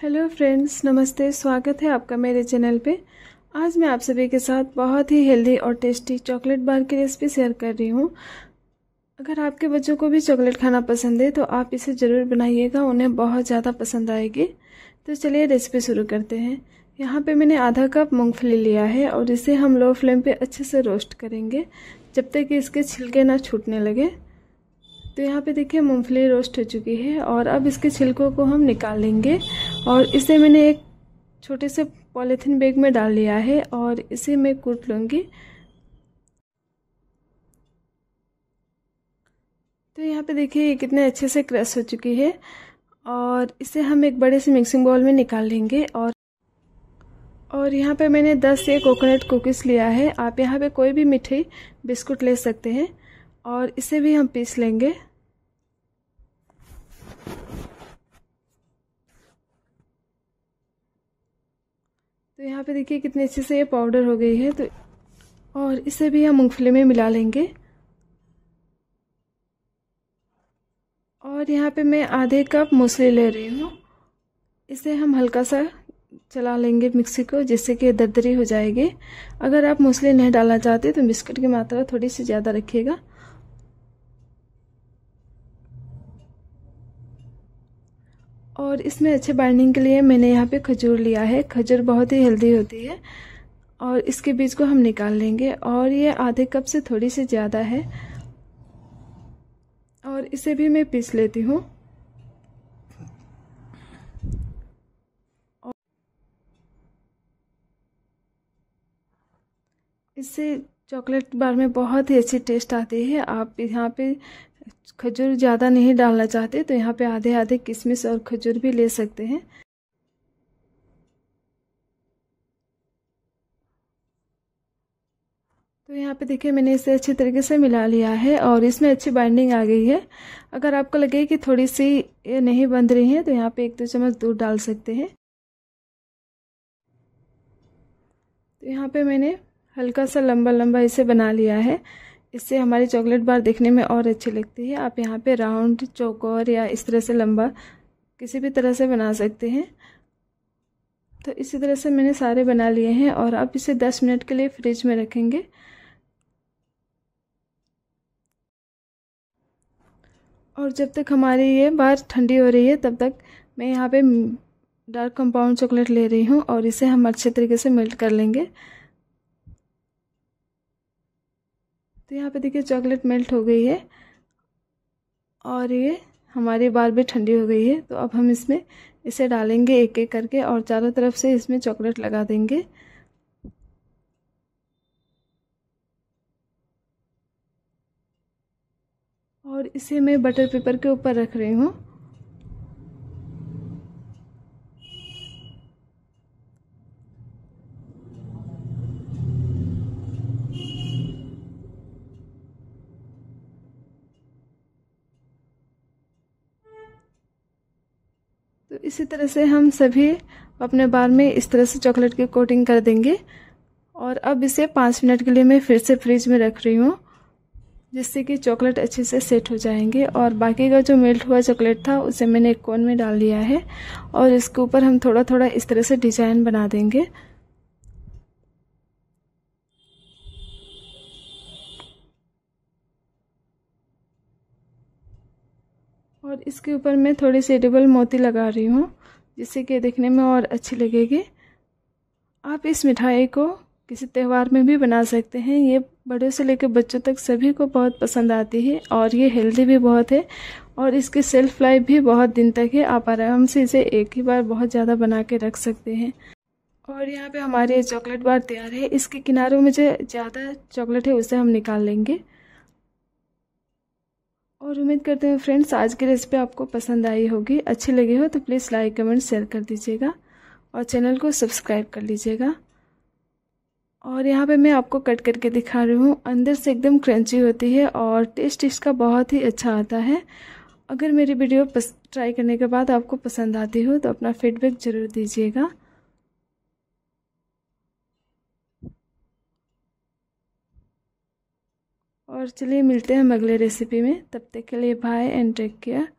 hello friends नमस्ते स्वागत है आपका मेरे चैनल पे आज मैं आप सभी के साथ बहुत ही हेल्दी और टेस्टी चॉकलेट बार की रेसिपी शेयर कर रही हूँ अगर आपके बच्चों को भी चॉकलेट खाना पसंद है तो आप इसे ज़रूर बनाइएगा उन्हें बहुत ज़्यादा पसंद आएगी तो चलिए रेसिपी शुरू करते हैं यहाँ पे मैंने आधा कप मूंगफली लिया है और इसे हम लो फ्लेम पे अच्छे से रोस्ट करेंगे जब तक कि इसके छिलके ना छूटने लगे तो यहाँ पे देखिए मूंगफली रोस्ट हो चुकी है और अब इसके छिलकों को हम निकाल लेंगे और इसे मैंने एक छोटे से पॉलीथीन बैग में डाल लिया है और इसे मैं कूट लूँगी तो यहाँ पे देखिए ये कितने अच्छे से क्रश हो चुकी है और इसे हम एक बड़े से मिक्सिंग बाउल में निकाल लेंगे और और यहाँ पे मैंने 10 ये कोकोनट कुकीज़ लिया है आप यहाँ पे कोई भी मिठाई बिस्कुट ले सकते हैं और इसे भी हम पीस लेंगे तो यहाँ पे देखिए कितने अच्छे से ये पाउडर हो गई है तो और इसे भी हम मूँगफली में मिला लेंगे और यहाँ पे मैं आधे कप मूसली ले रही हूँ इसे हम हल्का सा चला लेंगे मिक्सी को जिससे कि दरदरी हो जाएगी अगर आप मूसली नहीं डालना चाहते तो बिस्किट की मात्रा थोड़ी सी ज़्यादा रखिएगा और इसमें अच्छे बाइंडिंग के लिए मैंने यहाँ पे खजूर लिया है खजूर बहुत ही हेल्दी होती है और इसके बीज को हम निकाल लेंगे और ये आधे कप से थोड़ी सी ज़्यादा है और इसे भी मैं पीस लेती हूँ इससे चॉकलेट बार में बहुत ही अच्छी टेस्ट आती है आप यहाँ पे खजूर ज़्यादा नहीं डालना चाहते तो यहाँ पे आधे आधे किशमिश और खजूर भी ले सकते हैं तो यहाँ पे देखिए मैंने इसे अच्छी तरीके से मिला लिया है और इसमें अच्छी बाइंडिंग आ गई है अगर आपको लगे कि थोड़ी सी ये नहीं बंध रही है तो यहाँ पे एक दो चम्मच दूध डाल सकते हैं तो यहाँ पे मैंने हल्का सा लंबा लंबा इसे बना लिया है इससे हमारी चॉकलेट बार देखने में और अच्छी लगती है आप यहाँ पे राउंड चौकोर या इस तरह से लंबा किसी भी तरह से बना सकते हैं तो इसी तरह से मैंने सारे बना लिए हैं और आप इसे 10 मिनट के लिए फ्रिज में रखेंगे और जब तक हमारी ये बार ठंडी हो रही है तब तक मैं यहाँ पे डार्क कंपाउंड चॉकलेट ले रही हूँ और इसे हम अच्छे तरीके से मेल्ट कर लेंगे तो यहाँ पे देखिए चॉकलेट मेल्ट हो गई है और ये हमारी बार भी ठंडी हो गई है तो अब हम इसमें इसे डालेंगे एक एक करके और चारों तरफ से इसमें चॉकलेट लगा देंगे और इसे मैं बटर पेपर के ऊपर रख रही हूँ इसी तरह से हम सभी अपने बार में इस तरह से चॉकलेट की कोटिंग कर देंगे और अब इसे पाँच मिनट के लिए मैं फिर से फ्रिज में रख रही हूँ जिससे कि चॉकलेट अच्छे से सेट हो जाएंगे और बाकी का जो मेल्ट हुआ चॉकलेट था उसे मैंने एक कोन में डाल लिया है और इसके ऊपर हम थोड़ा थोड़ा इस तरह से डिजाइन बना देंगे और इसके ऊपर मैं थोड़ी सी डबल मोती लगा रही हूँ जिससे कि देखने में और अच्छी लगेगी आप इस मिठाई को किसी त्यौहार में भी बना सकते हैं ये बड़े से लेकर बच्चों तक सभी को बहुत पसंद आती है और ये हेल्दी भी बहुत है और इसकी सेल्फ लाइफ भी बहुत दिन तक है आप आराम से इसे एक ही बार बहुत ज़्यादा बना के रख सकते हैं और यहाँ पे हमारी चॉकलेट बार तैयार है इसके किनारों में जो ज़्यादा चॉकलेट है उसे हम निकाल लेंगे और उम्मीद करते हैं फ्रेंड्स आज की रेसिपी आपको पसंद आई होगी अच्छी लगी हो तो प्लीज़ लाइक कमेंट शेयर कर दीजिएगा और चैनल को सब्सक्राइब कर लीजिएगा और यहाँ पे मैं आपको कट करके दिखा रही हूँ अंदर से एकदम क्रंची होती है और टेस्ट इसका बहुत ही अच्छा आता है अगर मेरी वीडियो ट्राई करने के बाद आपको पसंद आती हो तो अपना फीडबैक ज़रूर दीजिएगा और चलिए मिलते हैं हम अगले रेसिपी में तब तक के लिए बाय एंड टेक केयर